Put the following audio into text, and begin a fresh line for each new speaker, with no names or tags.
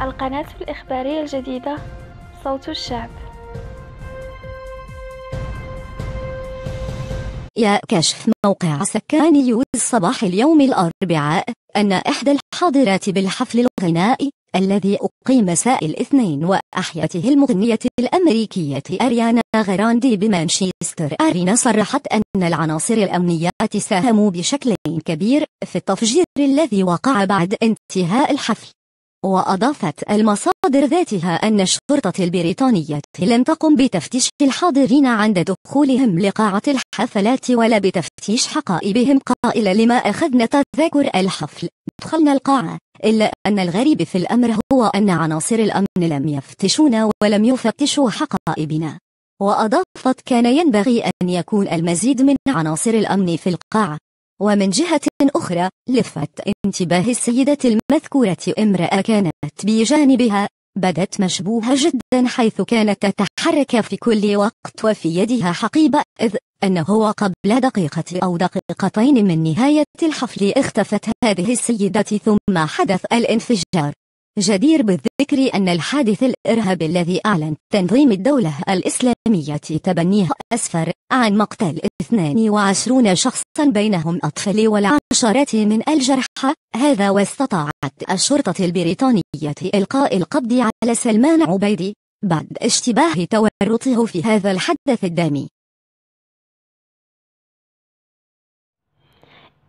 القناة الإخبارية الجديدة صوت الشعب يا كشف موقع سكاني صباح اليوم الأربعاء أن إحدى الحاضرات بالحفل الغنائي الذي أقيم مساء الاثنين وأحيته المغنية الأمريكية أريانا غراندي بمانشستر أرينا صرحت أن العناصر الأمنية ساهموا بشكل كبير في التفجير الذي وقع بعد انتهاء الحفل وأضافت المصادر ذاتها أن الشرطة البريطانية لم تقم بتفتيش الحاضرين عند دخولهم لقاعة الحفلات ولا بتفتيش حقائبهم قائلة لما أخذنا تذاكر الحفل دخلنا القاعة إلا أن الغريب في الأمر هو أن عناصر الأمن لم يفتشونا ولم يفتشوا حقائبنا وأضافت كان ينبغي أن يكون المزيد من عناصر الأمن في القاعة ومن جهة أخرى لفت انتباه السيدة المذكورة امرأة كانت بجانبها بدت مشبوهة جدا حيث كانت تتحرك في كل وقت وفي يدها حقيبة إذ أنه قبل دقيقة أو دقيقتين من نهاية الحفل اختفت هذه السيدة ثم حدث الانفجار جدير بالذكر أن الحادث الإرهاب الذي أعلن تنظيم الدولة الإسلامية تبنيه أسفر عن مقتل 22 شخصا بينهم أطفال والعشرات من الجرحى هذا واستطاعت الشرطة البريطانية إلقاء القبض على سلمان عبيدي بعد اشتباه تورطه في هذا الحدث الدامي